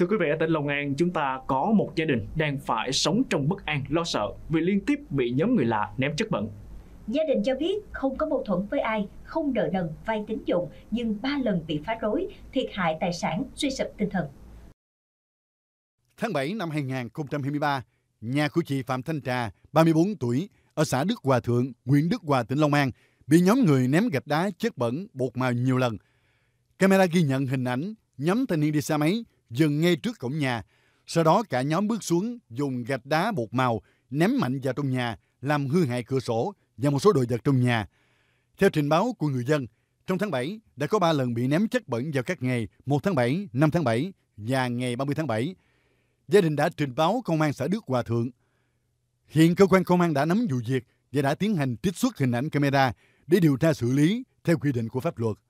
Thưa quý vị, ở tỉnh Long An, chúng ta có một gia đình đang phải sống trong bất an, lo sợ vì liên tiếp bị nhóm người lạ ném chất bẩn. Gia đình cho biết không có mâu thuẫn với ai, không nợ nần, vay tín dụng nhưng ba lần bị phá rối, thiệt hại tài sản, suy sụp tinh thần. Tháng 7 năm 2023, nhà của chị Phạm Thanh Trà, 34 tuổi, ở xã Đức Hòa Thượng, huyện Đức Hòa, tỉnh Long An, bị nhóm người ném gạch đá, chất bẩn, bột màu nhiều lần. Camera ghi nhận hình ảnh nhóm thanh niên đi xe máy dừng ngay trước cổng nhà. Sau đó cả nhóm bước xuống, dùng gạch đá bột màu ném mạnh vào trong nhà, làm hư hại cửa sổ và một số đồ vật trong nhà. Theo trình báo của người dân, trong tháng 7 đã có 3 lần bị ném chất bẩn vào các ngày 1 tháng 7, 5 tháng 7 và ngày 30 tháng 7. Gia đình đã trình báo công an xã Đức Hòa Thượng. Hiện cơ quan công an đã nắm vụ việc và đã tiến hành trích xuất hình ảnh camera để điều tra xử lý theo quy định của pháp luật.